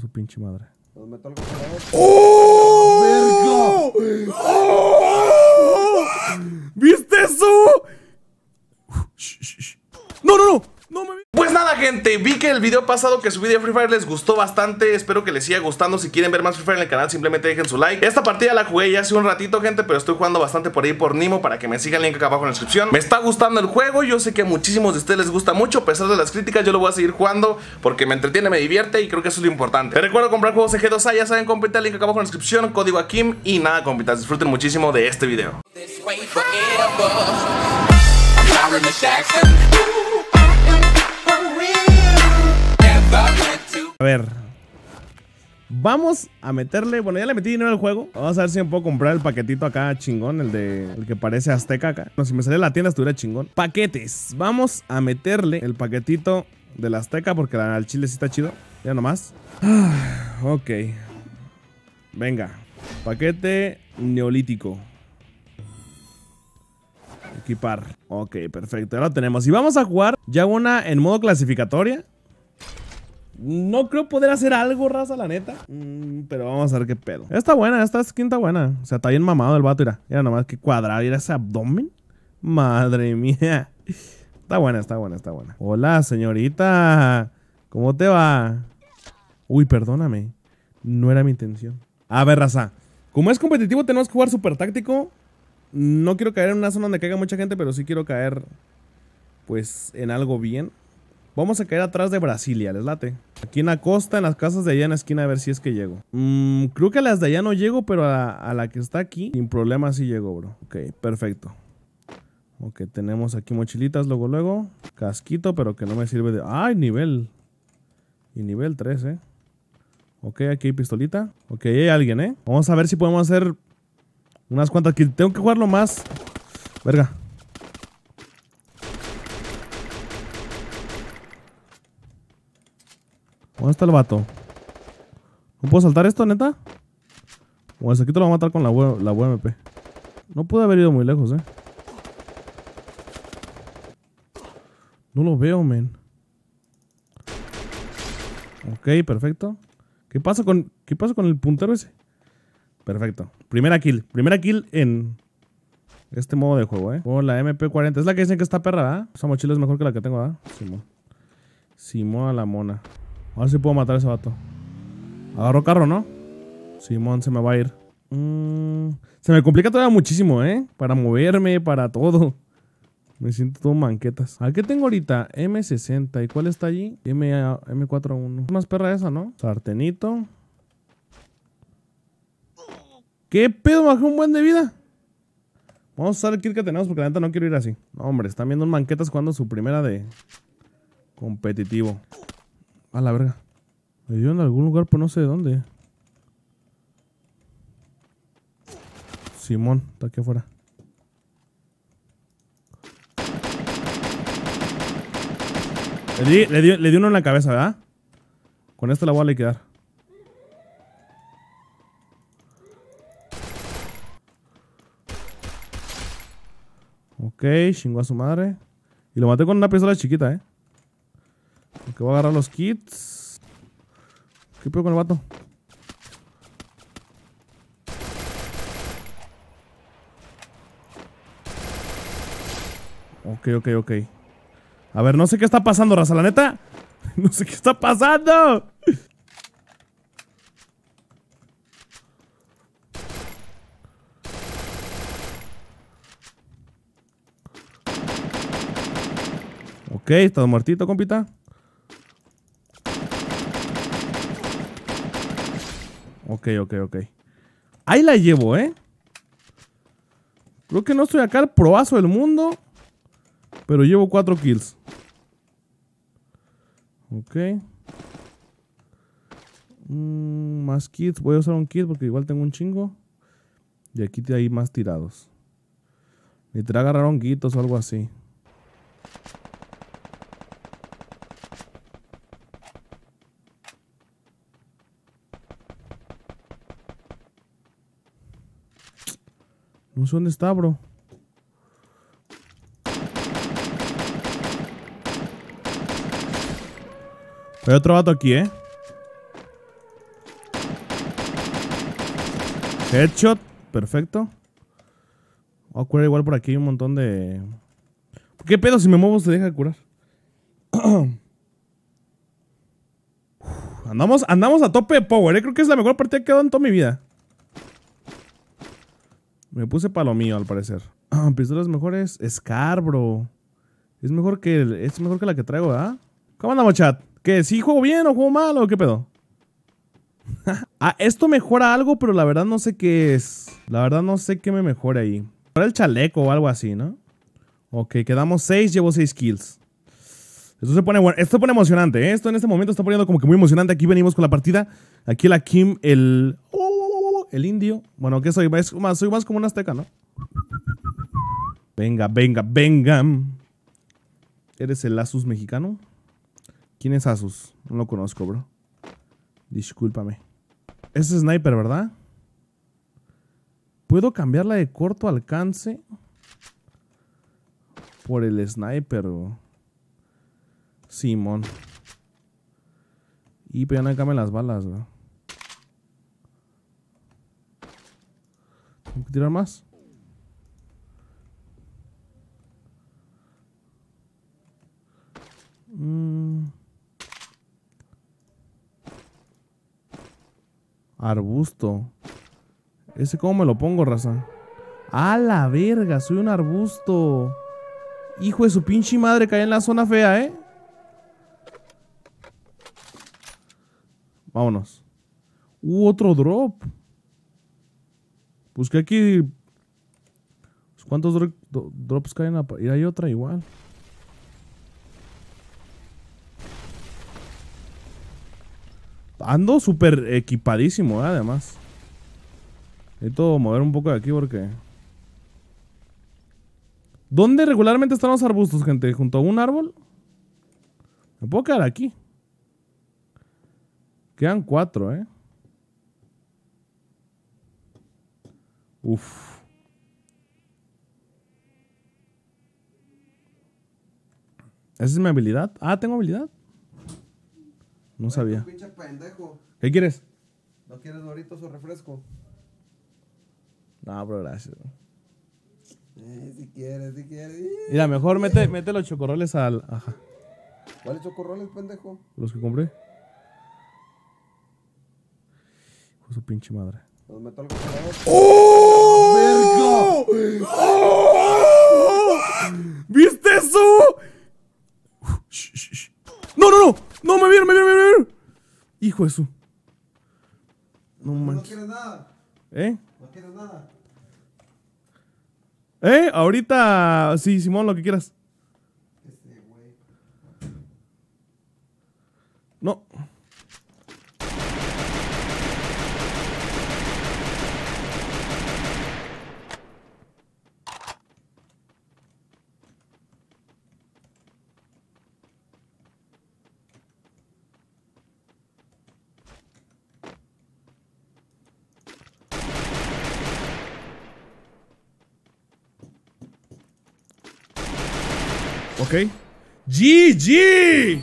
su pinche madre. ¡Oh! ¡Oh! ¡Oh! ¿Viste eso? ¡No, no, no! ¡No me gente, vi que el video pasado que subí de Free Fire les gustó bastante Espero que les siga gustando, si quieren ver más Free Fire en el canal simplemente dejen su like Esta partida la jugué ya hace un ratito gente, pero estoy jugando bastante por ahí por Nimo Para que me sigan el link acá abajo en la descripción Me está gustando el juego, yo sé que a muchísimos de ustedes les gusta mucho A pesar de las críticas yo lo voy a seguir jugando Porque me entretiene, me divierte y creo que eso es lo importante recuerdo comprar juegos en G2A, ya saben, compita el link acá abajo en la descripción Código Akim y nada compitas, disfruten muchísimo de este video A ver. Vamos a meterle... Bueno, ya le metí dinero al juego. Vamos a ver si me puedo comprar el paquetito acá chingón. El de... El que parece azteca acá. No, si me sale la tienda estuviera chingón. Paquetes. Vamos a meterle el paquetito de la azteca. Porque la, el chile sí está chido. Ya nomás. ok. Venga. Paquete neolítico. Equipar. Ok, perfecto. Ya lo tenemos. Y vamos a jugar ya una en modo clasificatoria. No creo poder hacer algo, raza, la neta. Mm, pero vamos a ver qué pedo. Está buena, esta es está buena. O sea, está bien mamado el vato, mira. Mira nomás que cuadrado, mira ese abdomen. Madre mía. Está buena, está buena, está buena. Hola, señorita. ¿Cómo te va? Uy, perdóname. No era mi intención. A ver, raza. Como es competitivo, tenemos que jugar súper táctico. No quiero caer en una zona donde caiga mucha gente, pero sí quiero caer, pues, en algo bien. Vamos a caer atrás de Brasilia, les late. Aquí en la costa, en las casas de allá en la esquina, a ver si es que llego. Mmm, creo que a las de allá no llego, pero a, la que está aquí, sin problema sí llego, bro. Ok, perfecto. Ok, tenemos aquí mochilitas, luego, luego. Casquito, pero que no me sirve de... ¡Ay, nivel! Y nivel 3, eh. Ok, aquí hay pistolita. Ok, hay alguien, eh. Vamos a ver si podemos hacer unas cuantas aquí Tengo que jugarlo más... Verga. ¿Dónde está el vato? ¿No puedo saltar esto, neta? Bueno, ese aquí te lo va a matar con la, la UMP. No pude haber ido muy lejos, eh. No lo veo, men. Ok, perfecto. ¿Qué pasa con, qué con el puntero ese? Perfecto. Primera kill. Primera kill en este modo de juego, eh. Con la MP40. Es la que dicen que está perra, ¿verdad? Esa mochila es mejor que la que tengo, ¿verdad? Simón. Simón a la mona. A ver si puedo matar a ese vato. Agarro carro, ¿no? Simón se me va a ir. Mm, se me complica todavía muchísimo, ¿eh? Para moverme, para todo. Me siento todo manquetas. ¿A qué tengo ahorita? M60. ¿Y cuál está allí? M M41. Es más perra esa, ¿no? Sartenito. ¿Qué pedo? Bajé un buen de vida. Vamos a usar el kit que tenemos porque la neta no quiero ir así. No, hombre, están viendo un manquetas jugando su primera de competitivo. A la verga. Me dio en algún lugar, pero pues no sé de dónde. Simón, está aquí afuera. Le di, le, dio, uno en la cabeza, ¿verdad? Con esto la voy a liquidar. Ok, chingó a su madre. Y lo maté con una pistola chiquita, ¿eh? Que voy a agarrar los kits. ¿Qué puedo con el vato? Ok, ok, ok. A ver, no sé qué está pasando, raza, la neta. No sé qué está pasando. Ok, estás muertito, compita. Ok, ok, ok. Ahí la llevo, ¿eh? Creo que no estoy acá el proazo del mundo. Pero llevo cuatro kills. Ok. Mm, más kits. Voy a usar un kit porque igual tengo un chingo. Y aquí hay más tirados. te agarraron guitos o algo así. No sé dónde está, bro. Hay otro vato aquí, ¿eh? Headshot. Perfecto. Voy a curar igual por aquí un montón de... ¿Qué pedo? Si me muevo se deja de curar. andamos, andamos a tope de power, ¿eh? Creo que es la mejor partida que he dado en toda mi vida. Me puse para lo mío, al parecer. Ah, pistolas mejores. Scarbro. Es mejor que es mejor que la que traigo, ¿ah? ¿Cómo andamos, chat? ¿Que si sí juego bien o juego mal o qué pedo? ah, esto mejora algo, pero la verdad no sé qué es. La verdad no sé qué me mejora ahí. Para el chaleco o algo así, ¿no? Ok, quedamos seis llevo seis kills. Esto se pone bueno, esto se pone emocionante, ¿eh? Esto en este momento está poniendo como que muy emocionante. Aquí venimos con la partida. Aquí la Kim, el el indio. Bueno, que soy? Más, soy más como un azteca, ¿no? Venga, venga, venga. ¿Eres el Asus mexicano? ¿Quién es Asus? No lo conozco, bro. Discúlpame. Es sniper, ¿verdad? ¿Puedo cambiarla de corto alcance? Por el sniper, bro. Simón. Y pegan pues acá las balas, bro. tirar más. Mm. Arbusto. ¿Ese cómo me lo pongo, raza? ¡A la verga! Soy un arbusto. Hijo de su pinche madre, caí en la zona fea, ¿eh? Vámonos. Uh, otro drop. Busqué pues aquí. Pues, ¿Cuántos drops caen? y hay otra igual. Ando súper equipadísimo, ¿eh? además. todo mover un poco de aquí porque... ¿Dónde regularmente están los arbustos, gente? ¿Junto a un árbol? Me puedo quedar aquí. Quedan cuatro, ¿eh? Uf. ¿Esa es mi habilidad? Ah, ¿tengo habilidad? No sabía. ¿Qué quieres? ¿No quieres doritos o refresco? No, pero gracias. Eh, si quieres, si quieres. Mira, mejor mete, mete los chocorroles al... Ajá. ¿Cuáles chocorroles, pendejo? Los que compré. Con su pinche madre. ¿Me meto algo ¡Oh! ¡Oh! ¿Viste eso? ¡No, no, no! ¡No, me vieron, me vieron, me vieron! Hijo de su. No manches. No quieres nada. ¿Eh? No quieres nada. ¿Eh? Ahorita. Sí, Simón, lo que quieras. Este, no. Ok. ¡GG!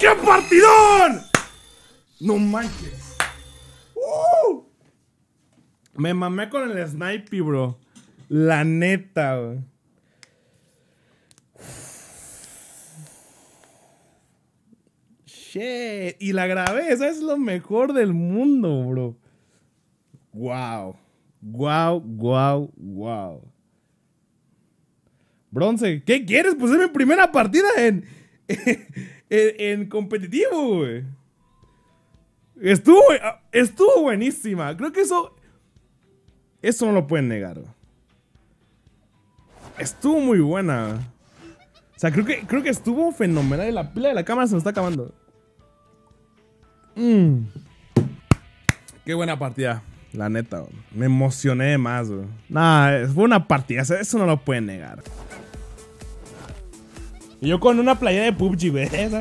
¡Qué partidón! No manches. ¡Uh! Me mamé con el Snipe, bro. La neta, Shit. Y la grabé. Esa es lo mejor del mundo, bro. Wow. Wow, wow, wow. Bronce. ¿Qué quieres? Pues es mi primera partida en, en, competitivo, güey. Estuvo, estuvo buenísima. Creo que eso... Eso no lo pueden negar. Estuvo muy buena. O sea, creo que, creo que estuvo fenomenal. la pila de la cámara se nos está acabando. Mm. Qué buena partida. La neta, me emocioné más. Nada, fue una partida. Eso no lo pueden negar. Y yo con una playa de PUBG, ¿ves?